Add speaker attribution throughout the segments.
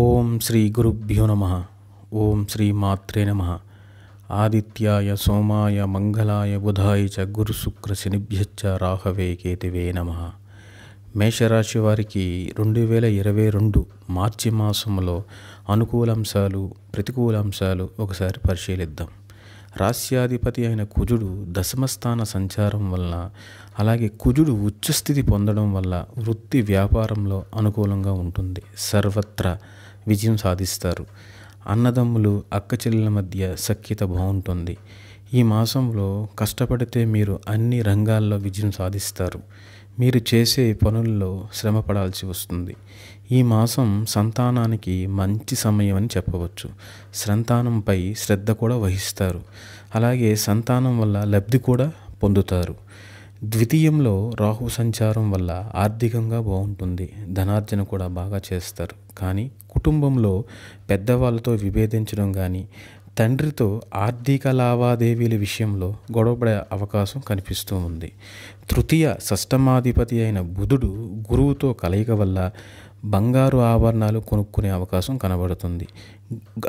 Speaker 1: ఓం శ్రీ గురుభ్యో నమ ఓం శ్రీ మాత్రే నమ ఆదిత్యాయ సోమాయ మంగళాయ బుధాయ చ శుక్ర శనిభ్యచ్చ రాహవే కేతివే నమ మేషరాశి వారికి రెండు వేల ఇరవై రెండు మార్చి మాసంలో అనుకూలాంశాలు ప్రతికూల అంశాలు ఒకసారి పరిశీలిద్దాం రాస్యాధిపతి అయిన కుజుడు దశమస్థాన సంచారం వల్ల అలాగే కుజుడు ఉచ్చస్థితి పొందడం వల్ల వృత్తి వ్యాపారంలో అనుకూలంగా ఉంటుంది సర్వత్రా విజయం సాధిస్తారు అన్నదమ్ములు అక్క చెల్లెల మధ్య సఖ్యత బాగుంటుంది ఈ మాసంలో కష్టపడితే మీరు అన్ని రంగాల్లో విజయం సాధిస్తారు మీరు చేసే పనుల్లో శ్రమ పడాల్సి వస్తుంది ఈ మాసం సంతానానికి మంచి సమయం అని చెప్పవచ్చు సంతానంపై శ్రద్ధ కూడా వహిస్తారు అలాగే సంతానం వల్ల లబ్ధి కూడా పొందుతారు ద్వితీయంలో రాహు సంచారం వల్ల ఆర్థికంగా బాగుంటుంది ధనార్జన కూడా బాగా చేస్తారు కానీ కుటుంబంలో పెద్దవాళ్ళతో విభేదించడం కానీ తండ్రితో ఆర్థిక లావాదేవీల విషయంలో గొడవపడే అవకాశం కనిపిస్తూ ఉంది తృతీయ షష్టమాధిపతి అయిన బుధుడు గురువుతో కలయిక వల్ల బంగారు ఆభరణాలు కొనుక్కునే అవకాశం కనబడుతుంది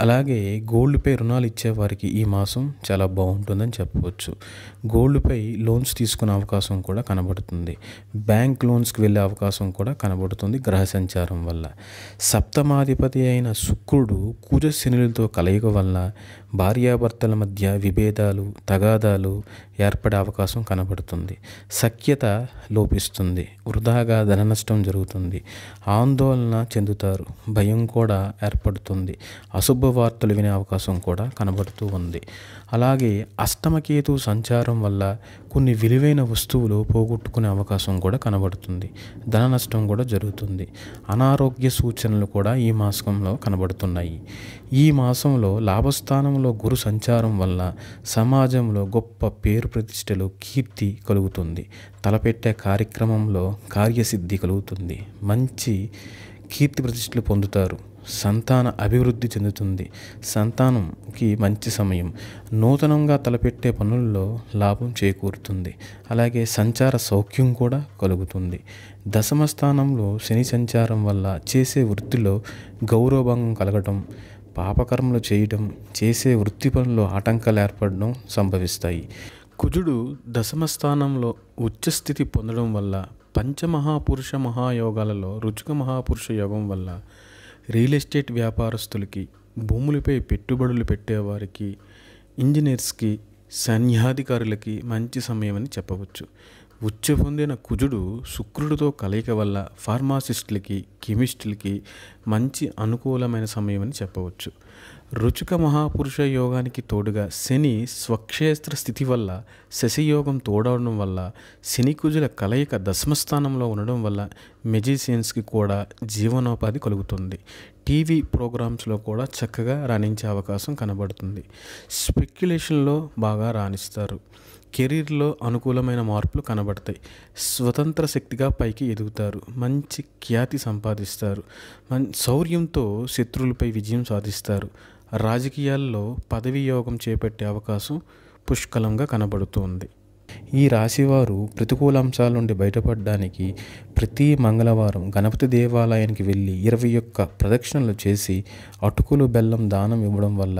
Speaker 1: అలాగే గోల్డ్పై రుణాలు ఇచ్చేవారికి ఈ మాసం చాలా బాగుంటుందని చెప్పవచ్చు గోల్డ్పై లోన్స్ తీసుకునే అవకాశం కూడా కనబడుతుంది బ్యాంక్ లోన్స్కి వెళ్ళే అవకాశం కూడా కనబడుతుంది గ్రహ సంచారం వల్ల సప్తమాధిపతి అయిన శుక్రుడు కుజశనులతో కలయిక వల్ల భార్యాభర్తల మధ్య విభేదాలు తగాదాలు ఏర్పడే అవకాశం కనబడుతుంది సఖ్యత లోపిస్తుంది వృధాగా ధన నష్టం జరుగుతుంది ఆందోళన చెందుతారు భయం కూడా ఏర్పడుతుంది అశుభ వార్తలు వినే అవకాశం కూడా కనబడుతూ ఉంది అలాగే అష్టమకేతు సంచారం వల్ల కొన్ని విలువైన వస్తువులు పోగొట్టుకునే అవకాశం కూడా కనబడుతుంది ధన నష్టం కూడా జరుగుతుంది అనారోగ్య సూచనలు కూడా ఈ మాసంలో కనబడుతున్నాయి ఈ మాసంలో లాభస్థానంలో గురు సంచారం వల్ల సమాజంలో గొప్ప పేరు ప్రతిష్టలు కీర్తి కలుగుతుంది తలపెట్టే కార్యక్రమంలో కార్యసిద్ధి కలుగుతుంది మంచి కీర్తి ప్రతిష్టలు పొందుతారు సంతాన అభివృద్ధి చెందుతుంది సంతానంకి మంచి సమయం నూతనంగా తలపెట్టే పనుల్లో లాభం చేకూరుతుంది అలాగే సంచార సౌఖ్యం కూడా కలుగుతుంది దశమ స్థానంలో శని సంచారం వల్ల చేసే వృత్తిలో గౌరవభంగం కలగటం పాపకర్మలు చేయటం చేసే వృత్తి పనుల్లో ఆటంకాలు ఏర్పడడం సంభవిస్తాయి కుజుడు దశమ స్థానంలో ఉచ్చస్థితి పొందడం వల్ల పంచమహాపురుష మహాయోగాలలో రుచిక మహాపురుష యోగం వల్ల రియల్ ఎస్టేట్ వ్యాపారస్తులకి భూములపై పెట్టుబడులు పెట్టేవారికి ఇంజనీర్స్కి సైన్యాధికారులకి మంచి సమయం అని చెప్పవచ్చు ఉచ్చ పొందిన కుజుడు శుక్రుడితో కలయిక వల్ల ఫార్మాసిస్టులకి కెమిస్టులకి మంచి అనుకూలమైన సమయం అని చెప్పవచ్చు రుచిక మహాపురుష యోగానికి తోడుగా శని స్వక్షేత్ర స్థితి వల్ల శశియోగం తోడవడం వల్ల శని కుజుల కలయిక దశమస్థానంలో ఉండడం వల్ల మెజిషియన్స్కి కూడా జీవనోపాధి కలుగుతుంది టీవీ ప్రోగ్రామ్స్లో కూడా చక్కగా రాణించే అవకాశం కనబడుతుంది స్పెక్యులేషన్లో బాగా రాణిస్తారు కెరీర్లో అనుకూలమైన మార్పులు కనబడతాయి స్వతంత్ర శక్తిగా పైకి ఎదుగుతారు మంచి ఖ్యాతి సంపాదిస్తారు మన్ శౌర్యంతో శత్రువులపై విజయం సాధిస్తారు రాజకీయాల్లో పదవి యోగం చేపట్టే అవకాశం పుష్కలంగా కనబడుతుంది ఈ రాశివారు ప్రతికూల అంశాల నుండి బయటపడడానికి ప్రతి మంగళవారం గణపతి దేవాలయానికి వెళ్ళి ఇరవై ఒక్క ప్రదక్షిణలు చేసి అటుకులు బెల్లం దానం ఇవ్వడం వల్ల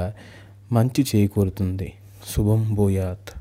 Speaker 1: మంచి చేకూరుతుంది శుభం భూయాత్